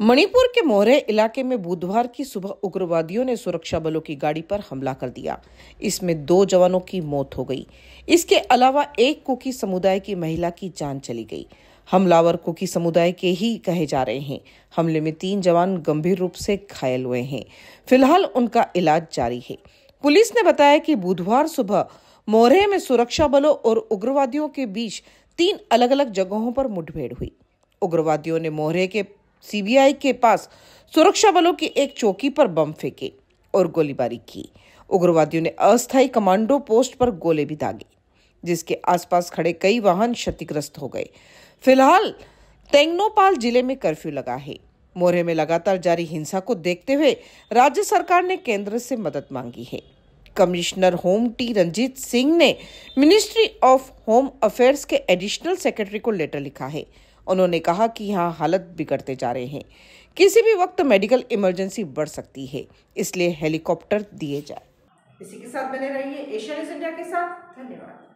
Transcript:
मणिपुर के मोहरे इलाके में बुधवार की सुबह उग्रवादियों ने सुरक्षा बलों की गाड़ी पर हमला कर दिया इसमें दो जवानों की मौत हो गई इसके अलावा एक कुकी समुदाय की महिला की जान चली गई हमलावर कुकी समुदाय के ही कहे जा रहे हैं हमले में तीन जवान गंभीर रूप से घायल हुए हैं फिलहाल उनका इलाज जारी है पुलिस ने बताया कि बुधवार सुबह मोरे में सुरक्षा बलों और उग्रवादियों के बीच तीन अलग अलग जगहों पर मुठभेड़ हुई उग्रवादियों ने मोहरे के सीबीआई के पास सुरक्षा बलों की एक चौकी पर बम फेंके और गोलीबारी की उग्रवादियों ने अस्थायी कमांडो पोस्ट पर गोले भी दागे जिसके आसपास खड़े कई वाहन क्षतिग्रस्त हो गए फिलहाल तेंगनोपाल जिले में कर्फ्यू लगा है मोहरे में लगातार जारी हिंसा को देखते हुए राज्य सरकार ने केंद्र से मदद मांगी है commissioner home T Ranjit Singh ने मिनिस्ट्री ऑफ होम अफेयर्स के एडिशनल सेक्रेटरी को लेटर लिखा है उन्होंने कहा कि यहाँ हालत बिगड़ते जा रहे हैं किसी भी वक्त मेडिकल इमरजेंसी बढ़ सकती है इसलिए हेलीकॉप्टर दिए जाए इसी के साथ बने रहिए एशियन इंडिया के साथ धन्यवाद